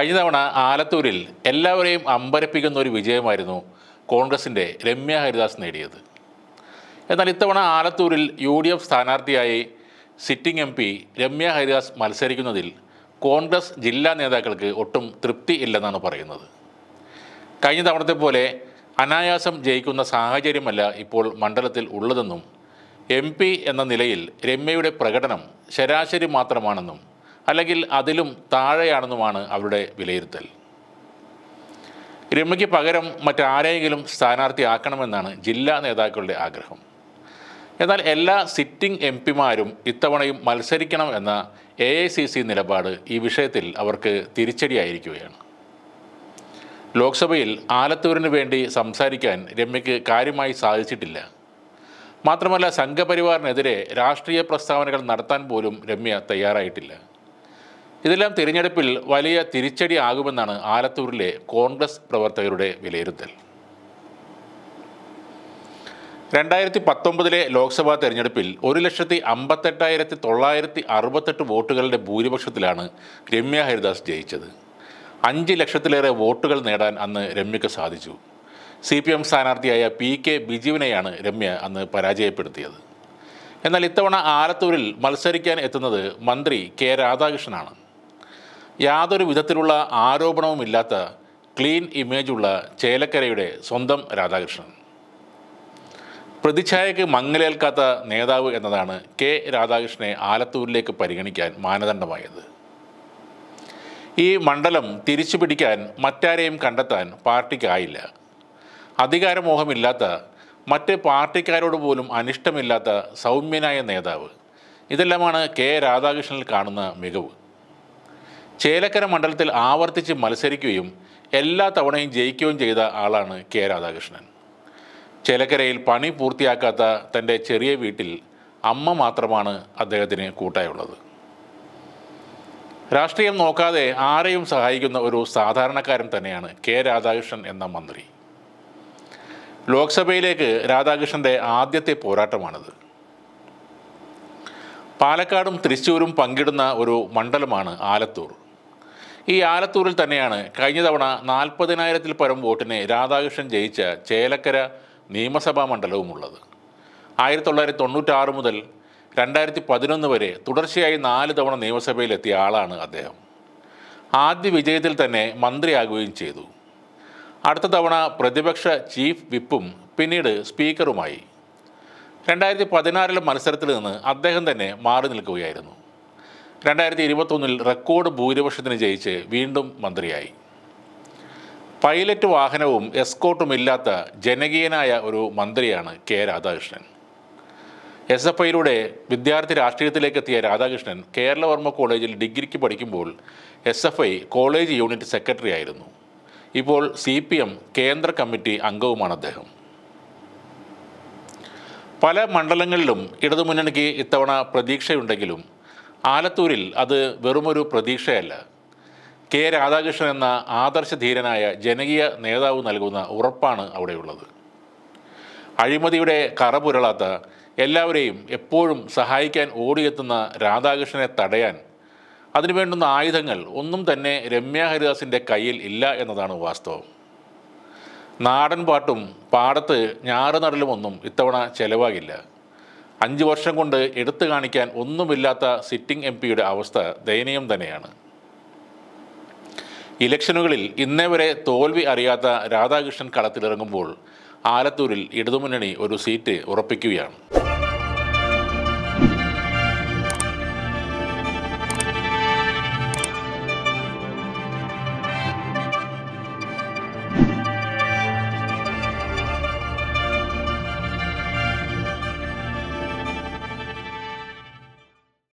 കഴിഞ്ഞ തവണ ആലത്തൂരിൽ എല്ലാവരെയും അമ്പരപ്പിക്കുന്ന ഒരു വിജയമായിരുന്നു കോൺഗ്രസിൻ്റെ രമ്യ ഹരിദാസ് നേടിയത് എന്നാൽ ഇത്തവണ ആലത്തൂരിൽ യു ഡി എഫ് സ്ഥാനാർത്ഥിയായി sitting M P Ramya Haridas മത്സരിക്കുന്നതിൽ കോൺഗ്രസ് ജില്ലാ നേതാക്കൾക്ക് ഒട്ടും തൃപ്തി ഇല്ലെന്നാണ് പറയുന്നത് കഴിഞ്ഞ തവണത്തെ പോലെ അനായാസം ജയിക്കുന്ന സാഹചര്യമല്ല ഇപ്പോൾ മണ്ഡലത്തിൽ ഉള്ളതെന്നും എം എന്ന നിലയിൽ രമ്യയുടെ പ്രകടനം ശരാശരി മാത്രമാണെന്നും അല്ലെങ്കിൽ അതിലും താഴെയാണെന്നുമാണ് അവരുടെ വിലയിരുത്തൽ രമ്യയ്ക്ക് പകരം മറ്റാരെയെങ്കിലും സ്ഥാനാർത്ഥിയാക്കണമെന്നാണ് ജില്ലാ നേതാക്കളുടെ ആഗ്രഹം എന്നാൽ എല്ലാ സിറ്റിംഗ് എം പിമാരും ഇത്തവണയും മത്സരിക്കണം എന്ന എ ഐ സി സി നിലപാട് ഈ വിഷയത്തിൽ അവർക്ക് തിരിച്ചടിയായിരിക്കുകയാണ് ലോക്സഭയിൽ ആലത്തൂരിന് വേണ്ടി സംസാരിക്കാൻ രമ്യയ്ക്ക് കാര്യമായി സാധിച്ചിട്ടില്ല മാത്രമല്ല സംഘപരിവാറിനെതിരെ രാഷ്ട്രീയ പ്രസ്താവനകൾ നടത്താൻ പോലും രമ്യ തയ്യാറായിട്ടില്ല ഇതെല്ലാം തിരഞ്ഞെടുപ്പിൽ വലിയ ആകുമെന്നാണ് ആലത്തൂരിലെ കോൺഗ്രസ് പ്രവർത്തകരുടെ വിലയിരുത്തൽ രണ്ടായിരത്തി പത്തൊമ്പതിലെ ലോക്സഭാ തെരഞ്ഞെടുപ്പിൽ ഒരു ലക്ഷത്തി അമ്പത്തെട്ടായിരത്തി തൊള്ളായിരത്തി അറുപത്തെട്ട് വോട്ടുകളുടെ ഭൂരിപക്ഷത്തിലാണ് രമ്യ ഹരിദാസ് ജയിച്ചത് അഞ്ച് ലക്ഷത്തിലേറെ വോട്ടുകൾ നേടാൻ അന്ന് രമ്യക്ക് സാധിച്ചു സി പി എം സ്ഥാനാർത്ഥിയായ പി കെ ബിജുവിനെയാണ് രമ്യ അന്ന് പരാജയപ്പെടുത്തിയത് എന്നാൽ ഇത്തവണ ആലത്തൂരിൽ മത്സരിക്കാൻ എത്തുന്നത് മന്ത്രി കെ രാധാകൃഷ്ണനാണ് യാതൊരു വിധത്തിലുള്ള ആരോപണവുമില്ലാത്ത ക്ലീൻ ഇമേജുള്ള ചേലക്കരയുടെ സ്വന്തം രാധാകൃഷ്ണൻ പ്രതിച്ഛായക്ക് മങ്ങലേൽക്കാത്ത നേതാവ് എന്നതാണ് കെ രാധാകൃഷ്ണനെ ആലത്തൂരിലേക്ക് പരിഗണിക്കാൻ മാനദണ്ഡമായത് ഈ മണ്ഡലം തിരിച്ചു പിടിക്കാൻ മറ്റാരെയും കണ്ടെത്താൻ പാർട്ടിക്കായില്ല അധികാരമോഹമില്ലാത്ത മറ്റ് പാർട്ടിക്കാരോട് പോലും അനിഷ്ടമില്ലാത്ത സൗമ്യനായ നേതാവ് ഇതെല്ലാമാണ് കെ രാധാകൃഷ്ണനിൽ കാണുന്ന മികവ് ചേലക്കര മണ്ഡലത്തിൽ ആവർത്തിച്ച് മത്സരിക്കുകയും എല്ലാ തവണയും ജയിക്കുകയും ചെയ്ത ആളാണ് കെ രാധാകൃഷ്ണൻ ചേലക്കരയിൽ പണി പൂർത്തിയാക്കാത്ത തൻ്റെ ചെറിയ വീട്ടിൽ അമ്മ മാത്രമാണ് അദ്ദേഹത്തിന് കൂട്ടായുള്ളത് രാഷ്ട്രീയം നോക്കാതെ ആരെയും സഹായിക്കുന്ന ഒരു സാധാരണക്കാരൻ തന്നെയാണ് കെ രാധാകൃഷ്ണൻ എന്ന മന്ത്രി ലോക്സഭയിലേക്ക് രാധാകൃഷ്ണൻ്റെ ആദ്യത്തെ പോരാട്ടമാണിത് പാലക്കാടും തൃശ്ശൂരും പങ്കിടുന്ന ഒരു മണ്ഡലമാണ് ആലത്തൂർ ഈ ആലത്തൂരിൽ തന്നെയാണ് കഴിഞ്ഞ തവണ നാൽപ്പതിനായിരത്തിൽ പരം വോട്ടിനെ രാധാകൃഷ്ണൻ ജയിച്ച ചേലക്കര നിയമസഭാ ഉള്ളത് ആയിരത്തി തൊള്ളായിരത്തി തൊണ്ണൂറ്റാറ് മുതൽ രണ്ടായിരത്തി പതിനൊന്ന് വരെ തുടർച്ചയായി നാല് തവണ നിയമസഭയിലെത്തിയ ആളാണ് അദ്ദേഹം ആദ്യ വിജയത്തിൽ തന്നെ മന്ത്രിയാകുകയും ചെയ്തു അടുത്ത തവണ പ്രതിപക്ഷ ചീഫ് വിപ്പും പിന്നീട് സ്പീക്കറുമായി രണ്ടായിരത്തി പതിനാറിലെ മത്സരത്തിൽ നിന്ന് അദ്ദേഹം തന്നെ മാറി നിൽക്കുകയായിരുന്നു രണ്ടായിരത്തി ഇരുപത്തൊന്നിൽ റെക്കോർഡ് ഭൂരിപക്ഷത്തിന് ജയിച്ച് വീണ്ടും മന്ത്രിയായി പൈലറ്റ് വാഹനവും എസ്കോട്ടും ഇല്ലാത്ത ജനകീയനായ ഒരു മന്ത്രിയാണ് കെ രാധാകൃഷ്ണൻ എസ് എഫ് ഐയിലൂടെ വിദ്യാർത്ഥി രാഷ്ട്രീയത്തിലേക്ക് എത്തിയ രാധാകൃഷ്ണൻ കേരളവർമ്മ കോളേജിൽ ഡിഗ്രിക്ക് പഠിക്കുമ്പോൾ S F I college unit secretary ആയിരുന്നു ഇപ്പോൾ സി പി എം കേന്ദ്ര കമ്മിറ്റി അംഗവുമാണ് അദ്ദേഹം പല മണ്ഡലങ്ങളിലും ഇടതുമുന്നണിക്ക് ഇത്തവണ പ്രതീക്ഷയുണ്ടെങ്കിലും ആലത്തൂരിൽ അത് വെറുമൊരു പ്രതീക്ഷയല്ല കെ രാധാകൃഷ്ണൻ എന്ന ആദർശധീരനായ ജനകീയ നേതാവ് നൽകുന്ന ഉറപ്പാണ് അവിടെയുള്ളത് അഴിമതിയുടെ കറപുരളാത്ത എല്ലാവരെയും എപ്പോഴും സഹായിക്കാൻ ഓടിയെത്തുന്ന രാധാകൃഷ്ണനെ തടയാൻ അതിനു വേണ്ടുന്ന ആയുധങ്ങൾ ഒന്നും തന്നെ രമ്യ ഹരിദാസിൻ്റെ കയ്യിൽ ഇല്ല എന്നതാണ് വാസ്തവം നാടൻ പാട്ടും പാടത്ത് ഞാറുനടലുമൊന്നും ഇത്തവണ ചെലവാകില്ല അഞ്ച് വർഷം കൊണ്ട് എടുത്തു കാണിക്കാൻ ഒന്നുമില്ലാത്ത സിറ്റിംഗ് എം പിയുടെ അവസ്ഥ ദയനീയം തന്നെയാണ് ഇലക്ഷനുകളിൽ ഇന്നേ വരെ തോൽവി അറിയാത്ത രാധാകൃഷ്ണൻ കളത്തിലിറങ്ങുമ്പോൾ ആലത്തൂരിൽ ഇടതുമുന്നണി ഒരു സീറ്റ് ഉറപ്പിക്കുകയാണ്